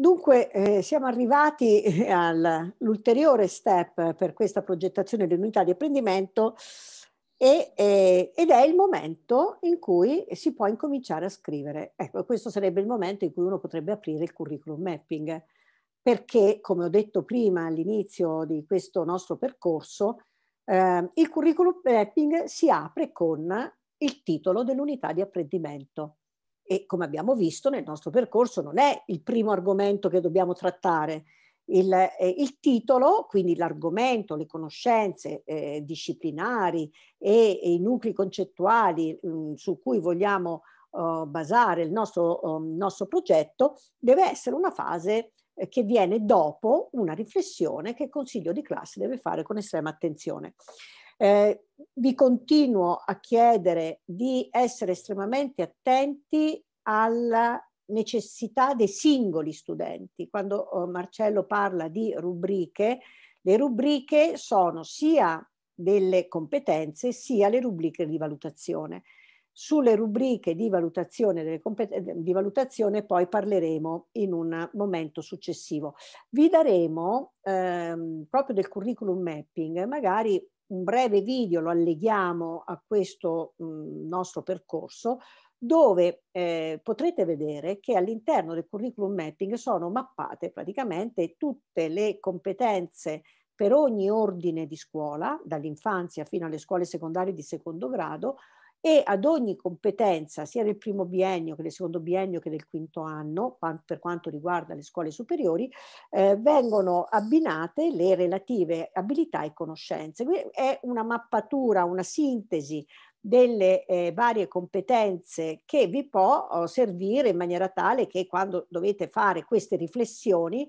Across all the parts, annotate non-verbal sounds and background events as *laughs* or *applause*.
Dunque eh, siamo arrivati eh, all'ulteriore step per questa progettazione di unità di apprendimento e, eh, ed è il momento in cui si può incominciare a scrivere. Ecco, questo sarebbe il momento in cui uno potrebbe aprire il curriculum mapping, perché come ho detto prima all'inizio di questo nostro percorso, eh, il curriculum mapping si apre con il titolo dell'unità di apprendimento e come abbiamo visto nel nostro percorso non è il primo argomento che dobbiamo trattare. Il, eh, il titolo, quindi l'argomento, le conoscenze eh, disciplinari e, e, i nuclei concettuali mh, mm, su cui vogliamo uh, basare il nostro, um, nostro, progetto, deve essere una fase eh, che viene dopo una riflessione che il consiglio di classe deve fare con estrema attenzione. Eh, vi continuo a chiedere di essere estremamente attenti alla necessità dei singoli studenti. Quando oh, Marcello parla di rubriche, le rubriche sono sia delle competenze sia le rubriche di valutazione. Sulle rubriche di valutazione, di valutazione poi parleremo in un momento successivo. Vi daremo ehm, proprio del curriculum mapping magari un breve video lo alleghiamo a questo mm, nostro percorso dove eh, potrete vedere che all'interno del curriculum mapping sono mappate praticamente tutte le competenze per ogni ordine di scuola, dall'infanzia fino alle scuole secondarie di secondo grado, e ad ogni competenza, sia del primo biennio che del secondo biennio che del quinto anno, per quanto riguarda le scuole superiori, eh, vengono abbinate le relative abilità e conoscenze. Quindi è una mappatura, una sintesi delle eh, varie competenze che vi può oh, servire in maniera tale che quando dovete fare queste riflessioni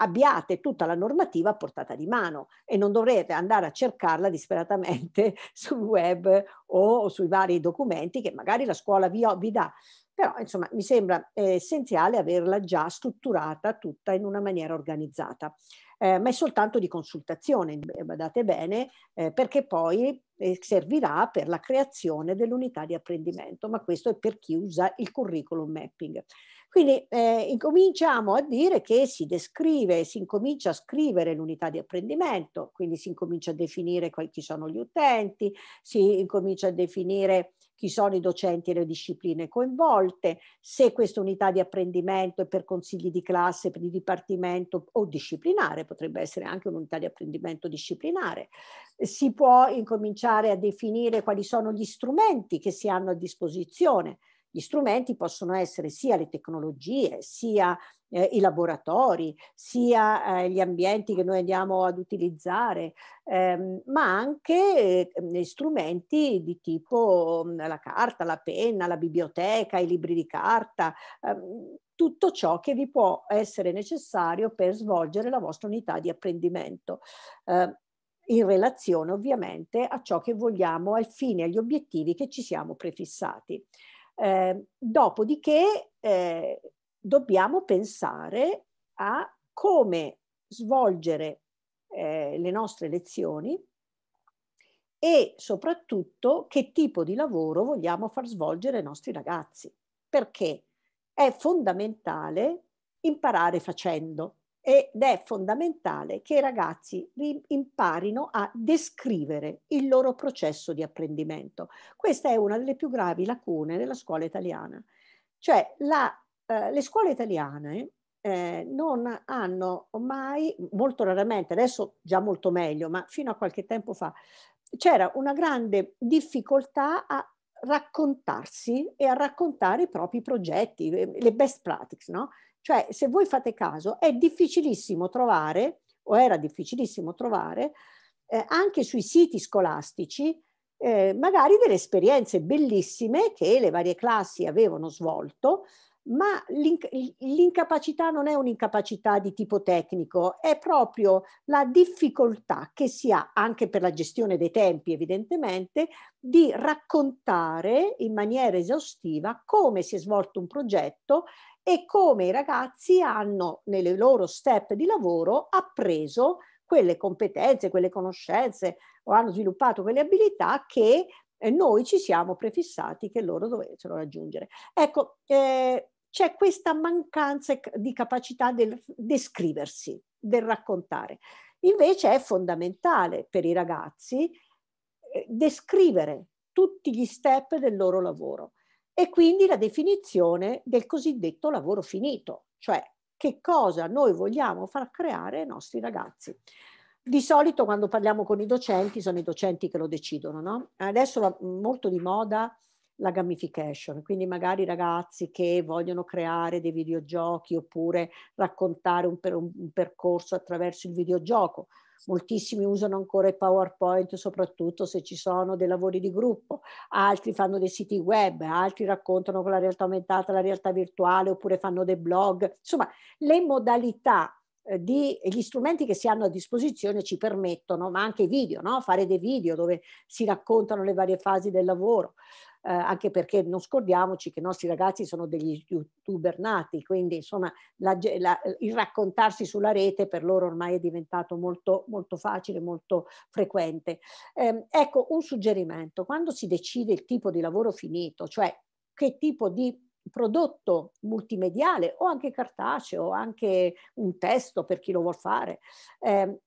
abbiate tutta la normativa a portata di mano e non dovrete andare a cercarla disperatamente *laughs* sul web o sui vari documenti che magari la scuola vi, vi dà. Però insomma mi sembra eh, essenziale averla già strutturata tutta in una maniera organizzata. Eh, ma è soltanto di consultazione, badate bene, eh, perché poi eh, servirà per la creazione dell'unità di apprendimento, ma questo è per chi usa il curriculum mapping. Quindi eh, incominciamo a dire che si descrive, si incomincia a scrivere l'unità di apprendimento, quindi si incomincia a definire chi sono gli utenti, si incomincia a definire chi sono i docenti e le discipline coinvolte, se questa unità di apprendimento è per consigli di classe, di dipartimento o disciplinare, potrebbe essere anche un'unità di apprendimento disciplinare. Si può incominciare a definire quali sono gli strumenti che si hanno a disposizione, gli strumenti possono essere sia le tecnologie, sia eh, i laboratori, sia eh, gli ambienti che noi andiamo ad utilizzare, ehm, ma anche eh, strumenti di tipo mh, mm, la carta, la penna, la biblioteca, i libri di carta, ehm, tutto ciò che vi può essere necessario per svolgere la vostra unità di apprendimento. Eh, in relazione ovviamente a ciò che vogliamo, al fine, agli obiettivi che ci siamo prefissati. Eh, dopodiché eh, dobbiamo pensare a come svolgere eh, le nostre lezioni e soprattutto che tipo di lavoro vogliamo far svolgere ai nostri ragazzi, perché è fondamentale imparare facendo ed è fondamentale che i ragazzi imparino a descrivere il loro processo di apprendimento. Questa è una delle più gravi lacune della scuola italiana. Cioè la, eh, le scuole italiane eh, non hanno mai, molto raramente, adesso già molto meglio, ma fino a qualche tempo fa, c'era una grande difficoltà a raccontarsi e a raccontare i propri progetti, le best practices, no? Cioè, se voi fate caso, è difficilissimo trovare, o era difficilissimo trovare, eh, anche sui siti scolastici, eh, magari delle esperienze bellissime che le varie classi avevano svolto, ma l'incapacità non è un'incapacità di tipo tecnico, è proprio la difficoltà che si ha, anche per la gestione dei tempi evidentemente, di raccontare in maniera esaustiva come si è svolto un progetto e come i ragazzi hanno nelle loro step di lavoro appreso quelle competenze, quelle conoscenze o hanno sviluppato quelle abilità che eh, noi ci siamo prefissati che loro dovessero raggiungere. Ecco, eh, c'è questa mancanza di capacità del descriversi, del raccontare. Invece è fondamentale per i ragazzi eh, descrivere tutti gli step del loro lavoro e quindi la definizione del cosiddetto lavoro finito, cioè che cosa noi vogliamo far creare ai nostri ragazzi. Di solito quando parliamo con i docenti sono i docenti che lo decidono, no? Adesso la, molto di moda la gamification, quindi magari ragazzi che vogliono creare dei videogiochi oppure raccontare un, per, un percorso attraverso il videogioco moltissimi usano ancora i PowerPoint, soprattutto se ci sono dei lavori di gruppo, altri fanno dei siti web, altri raccontano con la realtà aumentata, la realtà virtuale, oppure fanno dei blog. Insomma, le modalità eh, di, gli strumenti che si hanno a disposizione ci permettono, ma anche i video, no? fare dei video dove si raccontano le varie fasi del lavoro eh, anche perché non scordiamoci che i nostri ragazzi sono degli youtuber nati, quindi insomma la, la, il raccontarsi sulla rete per loro ormai è diventato molto, molto facile, molto frequente. Eh, ecco un suggerimento, quando si decide il tipo di lavoro finito, cioè che tipo di prodotto multimediale o anche cartaceo, anche un testo per chi lo vuol fare. Eh,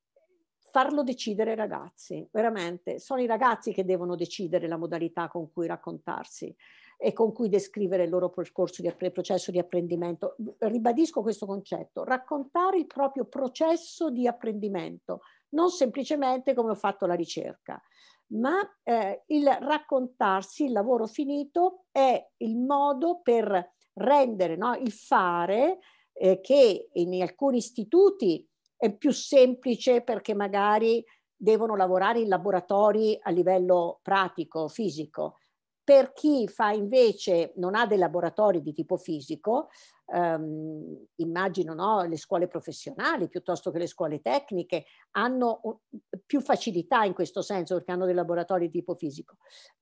farlo decidere ai ragazzi, veramente. Sono i ragazzi che devono decidere la modalità con cui raccontarsi e con cui descrivere il loro percorso di processo di apprendimento. Ribadisco questo concetto, raccontare il proprio processo di apprendimento, non semplicemente come ho fatto la ricerca, ma eh, il raccontarsi il lavoro finito è il modo per rendere no, il fare eh, che in alcuni istituti è più semplice perché magari devono lavorare in laboratori a livello pratico, fisico. Per chi fa invece, non ha dei laboratori di tipo fisico, ehm, immagino no, le scuole professionali piuttosto che le scuole tecniche, hanno più facilità in questo senso perché hanno dei laboratori di tipo fisico,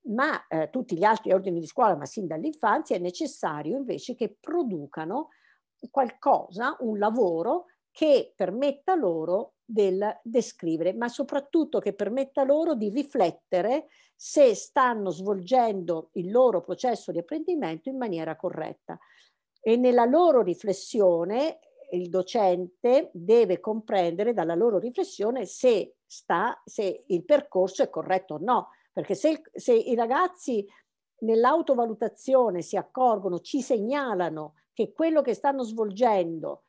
ma eh, tutti gli altri ordini di scuola, ma sin dall'infanzia, è necessario invece che producano qualcosa, un lavoro che permetta loro del descrivere, ma soprattutto che permetta loro di riflettere se stanno svolgendo il loro processo di apprendimento in maniera corretta. E nella loro riflessione il docente deve comprendere dalla loro riflessione se, sta, se il percorso è corretto o no, perché se, se i ragazzi nell'autovalutazione si accorgono, ci segnalano che quello che stanno svolgendo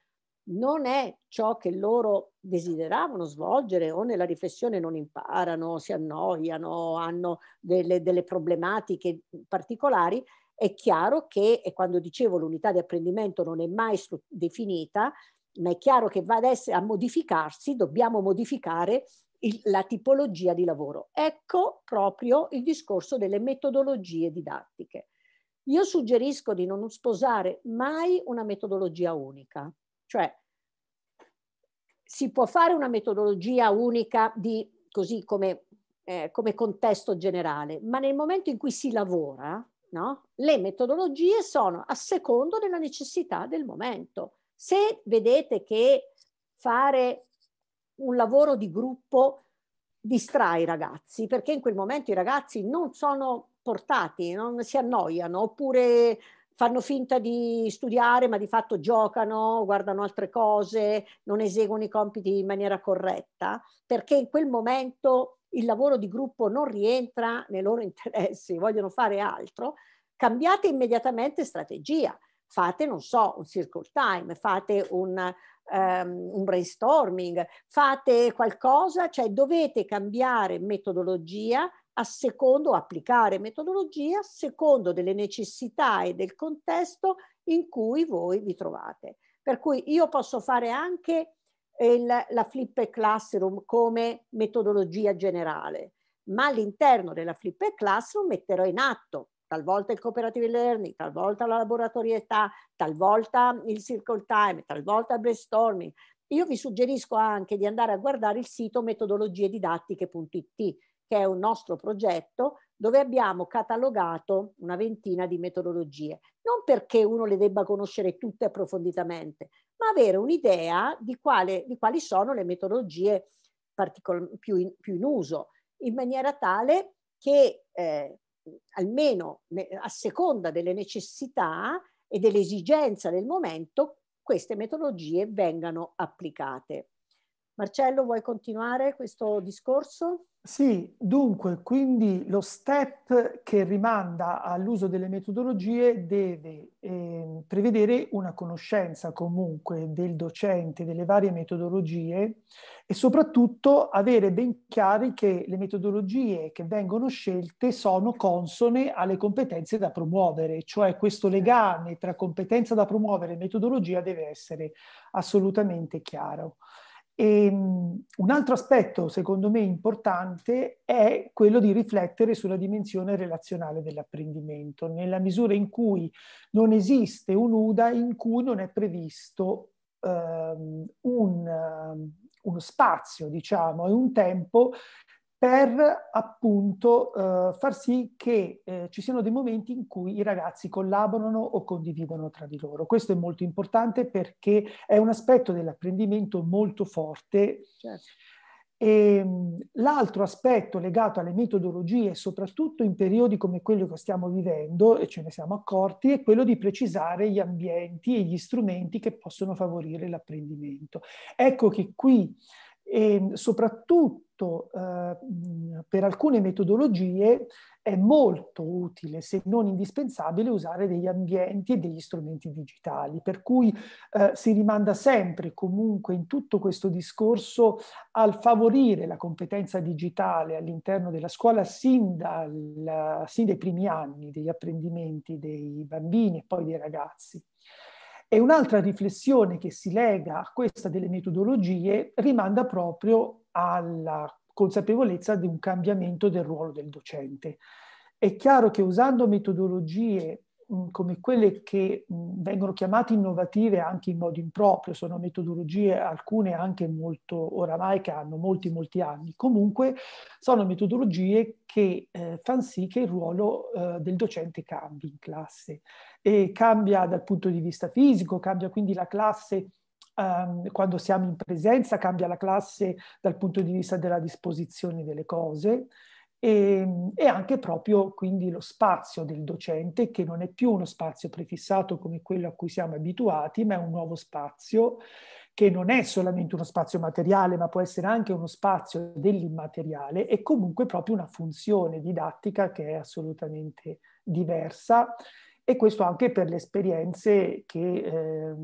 non è ciò che loro desideravano svolgere o nella riflessione non imparano, si annoiano, hanno delle, delle problematiche particolari, è chiaro che, e quando dicevo l'unità di apprendimento non è mai definita, ma è chiaro che va ad essere, a modificarsi, dobbiamo modificare il, la tipologia di lavoro. Ecco proprio il discorso delle metodologie didattiche. Io suggerisco di non sposare mai una metodologia unica, cioè si può fare una metodologia unica di così come, eh, come contesto generale, ma nel momento in cui si lavora, no? le metodologie sono a secondo della necessità del momento. Se vedete che fare un lavoro di gruppo distrae i ragazzi, perché in quel momento i ragazzi non sono portati, non si annoiano, oppure fanno finta di studiare, ma di fatto giocano, guardano altre cose, non eseguono i compiti in maniera corretta, perché in quel momento il lavoro di gruppo non rientra nei loro *laughs* interessi, vogliono fare altro, cambiate immediatamente strategia. Fate, non so, un circle time, fate un, Um, un brainstorming, fate qualcosa, cioè dovete cambiare metodologia a secondo applicare metodologia secondo delle necessità e del contesto in cui voi vi trovate. Per cui io posso fare anche eh, il, la Flip Classroom come metodologia generale, ma all'interno della Flip Classroom metterò in atto talvolta il cooperative learning, talvolta la laboratorietà, talvolta il circle time, talvolta il brainstorming, io vi suggerisco anche di andare a guardare il sito metodologiedidattiche.it, che è un nostro progetto dove abbiamo catalogato una ventina di metodologie. Non perché uno le debba conoscere tutte approfonditamente, ma avere un'idea di, quale, di quali sono le metodologie più in, più in, uso, in maniera tale che eh, almeno a seconda delle necessità e dell'esigenza del momento queste metodologie vengano applicate. Marcello, vuoi continuare questo discorso? Sì, dunque, quindi lo step che rimanda all'uso delle metodologie deve eh, prevedere una conoscenza comunque del docente delle varie metodologie e soprattutto avere ben chiari che le metodologie che vengono scelte sono consone alle competenze da promuovere, cioè questo legame tra competenza da promuovere e metodologia deve essere assolutamente chiaro. E, ehm, un altro aspetto, secondo me, importante è quello di riflettere sulla dimensione relazionale dell'apprendimento, nella misura in cui non esiste un UDA in cui non è previsto um, un, um, uno spazio, diciamo, e un tempo per appunto eh, far sì che eh, ci siano dei momenti in cui i ragazzi collaborano o condividono tra di loro. Questo è molto importante perché è un aspetto dell'apprendimento molto forte. Certo. E, ehm, l'altro aspetto legato alle metodologie, soprattutto in periodi come quello che stiamo vivendo, e ce ne siamo accorti, è quello di precisare gli ambienti e gli strumenti che possono favorire l'apprendimento. Ecco che qui e ehm, soprattutto soprattutto eh, per alcune metodologie è molto utile, se non indispensabile, usare degli ambienti e degli strumenti digitali, per cui eh, si rimanda sempre comunque in tutto questo discorso al favorire la competenza digitale all'interno della scuola sin, dal, sin dai primi anni degli apprendimenti dei bambini e poi dei ragazzi. E un'altra riflessione che si lega a questa delle metodologie rimanda proprio alla consapevolezza di un cambiamento del ruolo del docente. È chiaro che usando metodologie come quelle che vengono chiamate innovative anche in modo improprio, sono metodologie alcune anche molto oramai che hanno molti molti anni, comunque sono metodologie che eh, fanno sì che il ruolo eh, del docente cambi in classe e cambia dal punto di vista fisico, cambia quindi la classe ehm, quando siamo in presenza cambia la classe dal punto di vista della disposizione delle cose e, ehm, e, anche proprio quindi lo spazio del docente che non è più uno spazio prefissato come quello a cui siamo abituati, ma è un nuovo spazio che non è solamente uno spazio materiale, ma può essere anche uno spazio dell'immateriale e comunque proprio una funzione didattica che è assolutamente diversa e questo anche per le esperienze che, eh,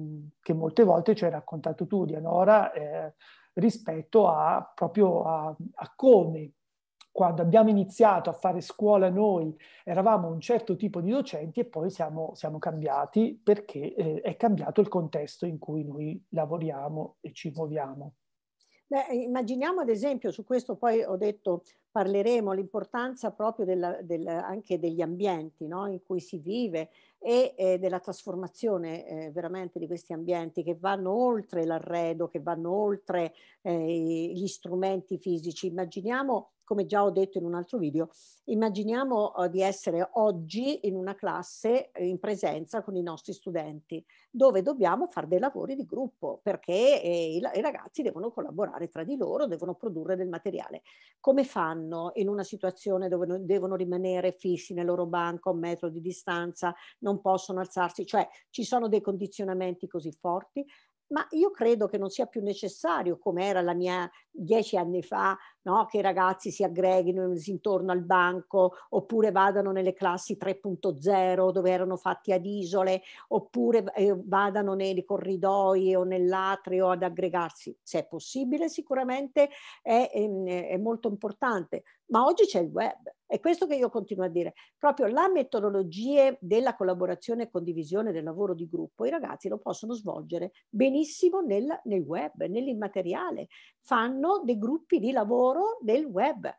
che molte volte ci hai raccontato tu, Dianora, eh, rispetto a, proprio a, a come quando abbiamo iniziato a fare scuola noi eravamo un certo tipo di docenti e poi siamo, siamo cambiati perché eh, è cambiato il contesto in cui noi lavoriamo e ci muoviamo. Beh, eh, immaginiamo ad esempio, su questo poi ho detto parleremo, l'importanza proprio della, del, anche degli ambienti no? in cui si vive e eh, della trasformazione eh, veramente di questi ambienti che vanno oltre l'arredo, che vanno oltre eh, gli strumenti fisici. Immaginiamo come già ho detto in un altro video, immaginiamo eh, di essere oggi in una classe eh, in presenza con i nostri studenti, dove dobbiamo fare dei lavori di gruppo, perché eh, i, ragazzi devono collaborare tra di loro, devono produrre del materiale. Come fanno in una situazione dove devono rimanere fissi nel loro banco a un metro di distanza, non possono alzarsi, cioè ci sono dei condizionamenti così forti? ma io credo che non sia più necessario, come era la mia dieci anni fa, no? che i ragazzi si aggreghino intorno al banco oppure vadano nelle classi 3.0 dove erano fatti ad isole oppure eh, vadano nei corridoi o nell'atrio ad aggregarsi. Se è possibile sicuramente è, è, ehm, è molto importante, ma oggi c'è il web. È questo che io continuo a dire. Proprio la metodologia della collaborazione e condivisione del lavoro di gruppo, i ragazzi lo possono svolgere benissimo nel, nel web, nell'immateriale. Fanno dei gruppi di lavoro loro del web.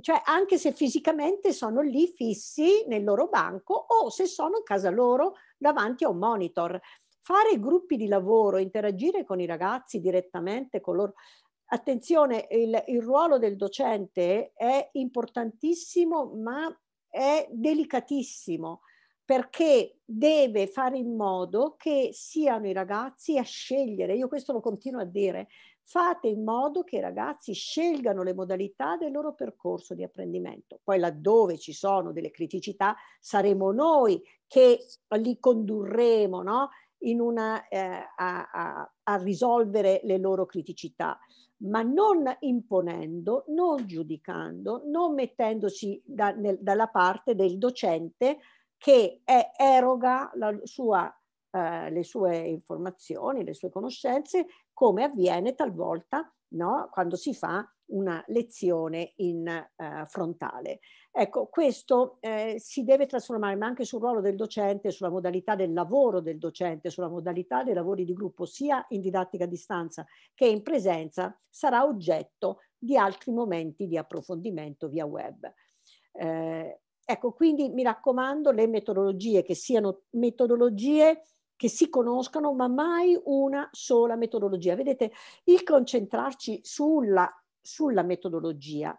Cioè, anche se fisicamente sono lì fissi nel loro banco o se sono in casa loro davanti a un monitor. Fare gruppi di lavoro, interagire con i ragazzi direttamente, con loro, Attenzione, il, il, ruolo del docente è importantissimo, ma è delicatissimo perché deve fare in modo che siano i ragazzi a scegliere, io questo lo continuo a dire, fate in modo che i ragazzi scelgano le modalità del loro percorso di apprendimento. Poi laddove ci sono delle criticità saremo noi che li condurremo no? una, eh, a, a, a risolvere le loro criticità ma non imponendo, non giudicando, non mettendoci da, nel, dalla parte del docente che è, eroga la sua eh, le sue informazioni, le sue conoscenze, come avviene talvolta no? quando si fa una lezione in eh, frontale. Ecco, questo eh, si deve trasformare, ma anche sul ruolo del docente, sulla modalità del lavoro del docente, sulla modalità dei lavori di gruppo, sia in didattica a distanza che in presenza, sarà oggetto di altri momenti di approfondimento via web. Eh, ecco, quindi mi raccomando le metodologie che siano metodologie che si conoscano, ma mai una sola metodologia. Vedete, il concentrarci sulla, sulla metodologia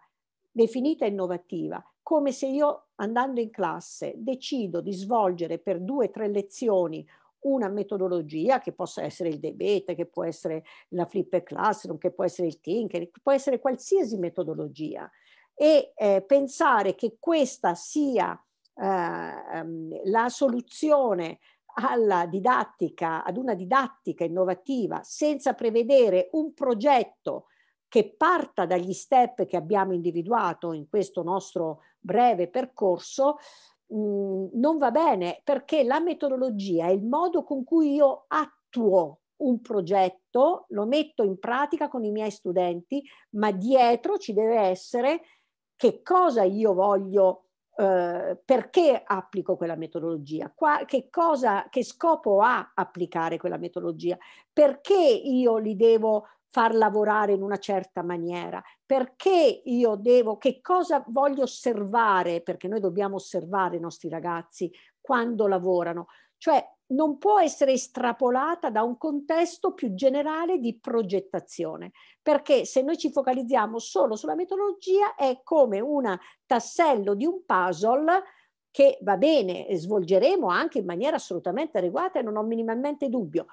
definita innovativa, come se io andando in classe decido di svolgere per due o tre lezioni una metodologia che possa essere il debate, che può essere la flipper classroom, che può essere il tinkering, che può essere qualsiasi metodologia e eh, pensare che questa sia eh, ehm, la soluzione alla didattica, ad una didattica innovativa senza prevedere un progetto che parta dagli step che abbiamo individuato in questo nostro breve percorso, mh, mm, non va bene perché la metodologia è il modo con cui io attuo un progetto, lo metto in pratica con i miei studenti, ma dietro ci deve essere che cosa io voglio eh, perché applico quella metodologia, Qua, che, cosa, che scopo ha applicare quella metodologia, perché io li devo far lavorare in una certa maniera, perché io devo, che cosa voglio osservare, perché noi dobbiamo osservare i nostri ragazzi quando lavorano, cioè non può essere estrapolata da un contesto più generale di progettazione, perché se noi ci focalizziamo solo sulla metodologia è come un tassello di un puzzle che va bene, svolgeremo anche in maniera assolutamente adeguata e non ho minimamente dubbio,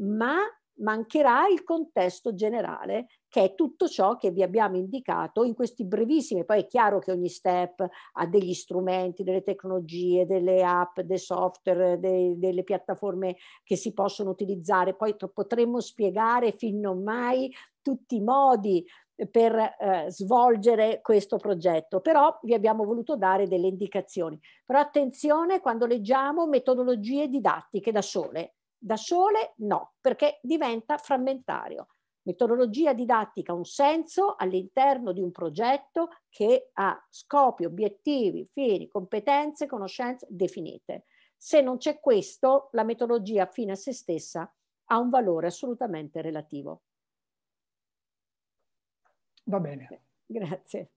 ma mancherà il contesto generale che è tutto ciò che vi abbiamo indicato in questi brevissimi, poi è chiaro che ogni step ha degli strumenti, delle tecnologie, delle app, dei software, dei, delle piattaforme che si possono utilizzare, poi potremmo spiegare fin non mai tutti i modi per eh, svolgere questo progetto, però vi abbiamo voluto dare delle indicazioni. Però attenzione quando leggiamo metodologie didattiche da sole, da sole no, perché diventa frammentario. Metodologia didattica ha un senso all'interno di un progetto che ha scopi, obiettivi, fini, competenze, conoscenze definite. Se non c'è questo, la metodologia fine a se stessa ha un valore assolutamente relativo. Va bene. Grazie.